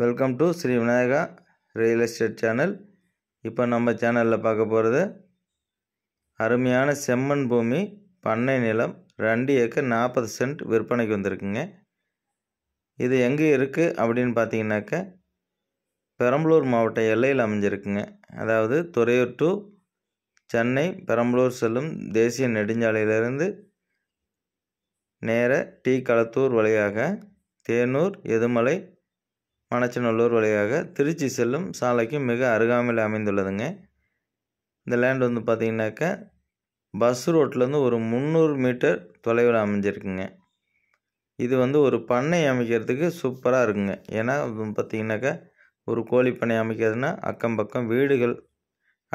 welcome to Sri Vinayaka real estate channel இப்போ நம்ம சேனலில் பார்க்க போகிறது அருமையான செம்மண் பூமி பண்ணை நிலம் ரெண்டு ஏக்கர் நாற்பது சென்ட் விற்பனைக்கு வந்திருக்குங்க இது எங்கே இருக்குது அப்படின்னு பார்த்தீங்கன்னாக்க பெரம்பலூர் மாவட்ட எல்லையில் அமைஞ்சிருக்குங்க அதாவது துறையூர் டு சென்னை பெரம்பலூர் செல்லும் தேசிய நெடுஞ்சாலையிலிருந்து நேர டி களத்தூர் வழியாக தேனூர் எதுமலை மணச்சநல்லூர் வழியாக திருச்சி செல்லும் சாலைக்கு மிக அருகாமையில் அமைந்துள்ளதுங்க இந்த லேண்ட் வந்து பார்த்திங்கனாக்கா பஸ் ரோட்லேருந்து ஒரு முந்நூறு மீட்டர் தொலைவில் அமைஞ்சிருக்குங்க இது வந்து ஒரு பண்ணை அமைக்கிறதுக்கு சூப்பராக இருக்குங்க ஏன்னா பார்த்திங்கனாக்கா ஒரு கோழி பண்ணை அமைக்கிறதுனா அக்கம் பக்கம் வீடுகள்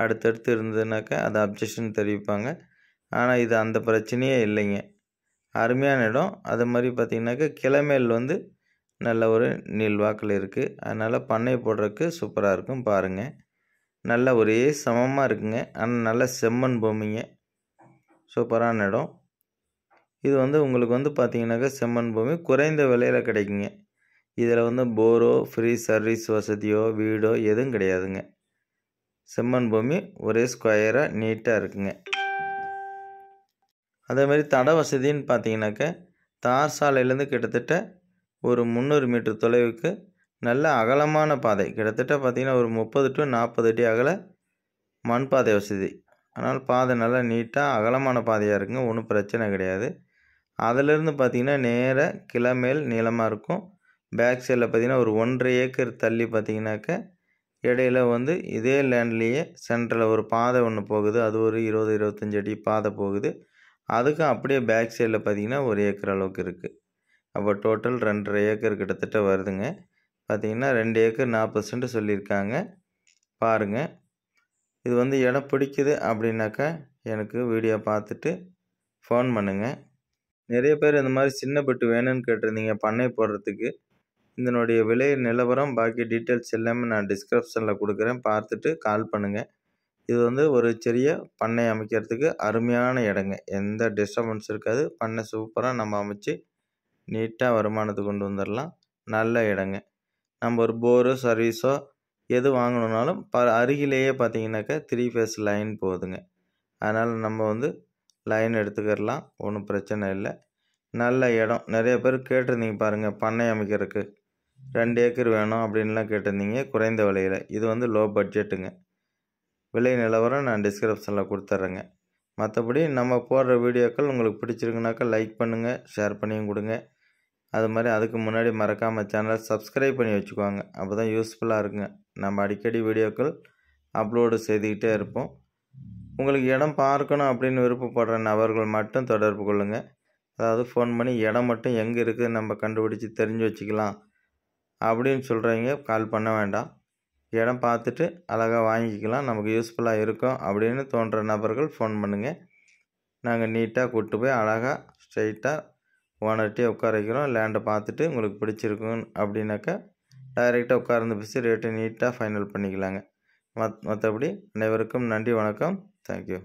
அடுத்தடுத்து இருந்ததுனாக்கா அதை அப்ஜெக்ஷன் தெரிவிப்பாங்க ஆனால் இது அந்த பிரச்சனையே இல்லைங்க அருமையான இடம் அது மாதிரி பார்த்திங்கனாக்கா கிளமேல் வந்து நல்ல ஒரு நீள்வாக்கில் இருக்குது அதனால் பண்ணை போடுறதுக்கு சூப்பராக இருக்கும் பாருங்கள் நல்ல ஒரே சமமாக இருக்குங்க ஆனால் நல்ல செம்மண் பூமிங்க சூப்பரான இடம் இது வந்து உங்களுக்கு வந்து பார்த்திங்கனாக்கா செம்மண் பூமி குறைந்த விலையில் கிடைக்குங்க இதில் வந்து போரோ ஃப்ரீ சர்வீஸ் வசதியோ வீடோ எதுவும் கிடையாதுங்க செம்மண் பூமி ஒரே ஸ்கொயராக நீட்டாக இருக்குங்க அதேமாதிரி தட வசதின்னு பார்த்தீங்கன்னாக்கா தார் சாலையிலேருந்து கிட்டத்தட்ட ஒரு முந்நூறு மீட்டர் தொலைவுக்கு நல்ல அகலமான பாதை கிட்டத்தட்ட பார்த்திங்கன்னா ஒரு முப்பது டு நாற்பது அடி அகல மண் பாதை வசதி ஆனால் பாதை நல்லா நீட்டாக அகலமான பாதையாக இருக்குங்க ஒன்றும் பிரச்சனை கிடையாது அதிலிருந்து பார்த்திங்கன்னா நேராக கிளமேல் நீளமாக இருக்கும் பேக் சைடில் பார்த்திங்கன்னா ஒரு ஒன்றரை ஏக்கர் தள்ளி பார்த்திங்கனாக்க இடையில வந்து இதே லேண்ட்லேயே சென்டரில் ஒரு பாதை ஒன்று போகுது அது ஒரு இருபது இருபத்தஞ்சி அடி பாதை போகுது அதுக்கும் அப்படியே பேக் சைடில் பார்த்திங்கன்னா ஒரு ஏக்கர் அளவுக்கு இருக்குது அப்போ டோட்டல் ரெண்டரை ஏக்கர் கிட்டத்தட்ட வருதுங்க பார்த்திங்கன்னா ரெண்டு ஏக்கர் நாற்பது சென்ட் சொல்லியிருக்காங்க பாருங்கள் இது வந்து இடம் பிடிக்குது அப்படின்னாக்கா எனக்கு வீடியோ பார்த்துட்டு ஃபோன் பண்ணுங்கள் நிறைய பேர் இந்த மாதிரி சின்ன பட்டு வேணும்னு கேட்டிருந்தீங்க பண்ணை போடுறதுக்கு இதனுடைய விலை நிலவரம் பாக்கி டீட்டெயில்ஸ் எல்லாமே நான் டிஸ்கிரிப்ஷனில் கொடுக்குறேன் பார்த்துட்டு கால் பண்ணுங்கள் இது வந்து ஒரு சிறிய பண்ணை அமைக்கிறதுக்கு அருமையான இடங்க எந்த டிஸ்டர்பன்ஸ் இருக்காது பண்ணை சூப்பராக நம்ம அமைச்சு நீட்டாக வருமானத்தை கொண்டு வந்துடலாம் நல்ல இடங்க நம்ம ஒரு போரோ சர்வீஸோ எது வாங்கணுன்னாலும் ப அருகிலேயே பார்த்தீங்கன்னாக்கா த்ரீ ஃபேஸ் லைன் போகுதுங்க அதனால் நம்ம வந்து லைன் எடுத்துக்கிடலாம் ஒன்றும் பிரச்சனை இல்லை நல்ல இடம் நிறைய பேர் கேட்டிருந்தீங்க பாருங்கள் பண்ணை அமைக்கிறதுக்கு ரெண்டு ஏக்கர் வேணும் அப்படின்லாம் கேட்டிருந்தீங்க குறைந்த விலையில் இது வந்து லோ பட்ஜெட்டுங்க விலை நிலவரம் நான் டிஸ்கிரிப்ஷனில் கொடுத்துட்றேங்க மற்றபடி நம்ம போடுற வீடியோக்கள் உங்களுக்கு பிடிச்சிருக்குனாக்கா லைக் பண்ணுங்கள் ஷேர் பண்ணியும் கொடுங்க அது மாதிரி அதுக்கு முன்னாடி மறக்காமல் சேனலை சப்ஸ்கிரைப் பண்ணி வச்சுக்குவாங்க அப்போ தான் யூஸ்ஃபுல்லாக இருக்குங்க நம்ம அடிக்கடி வீடியோக்கள் அப்லோடு செய்துக்கிட்டே இருப்போம் உங்களுக்கு இடம் பார்க்கணும் அப்படின்னு விருப்பப்படுற நபர்கள் மட்டும் தொடர்பு கொள்ளுங்கள் அதாவது ஃபோன் பண்ணி இடம் மட்டும் எங்கே இருக்குது நம்ம கண்டுபிடிச்சி தெரிஞ்சு வச்சுக்கலாம் அப்படின்னு சொல்கிறீங்க கால் பண்ண வேண்டாம் இடம் பார்த்துட்டு அழகாக வாங்கிக்கலாம் நமக்கு யூஸ்ஃபுல்லாக இருக்கும் அப்படின்னு தோன்ற நபர்கள் ஃபோன் பண்ணுங்கள் நாங்கள் நீட்டாக கூப்பிட்டு போய் அழகாக ஸ்ட்ரைட்டாக ஓனர்கிட்டே உட்கார வைக்கிறோம் லேண்டை பார்த்துட்டு உங்களுக்கு பிடிச்சிருக்கும் அப்படின்னாக்கா டைரெக்டாக உட்கார்ந்து பிடிச்சி ரேட்டை நீட்டாக ஃபைனல் பண்ணிக்கலாங்க மத் மற்றபடி அனைவருக்கும் நன்றி வணக்கம் தேங்க்யூ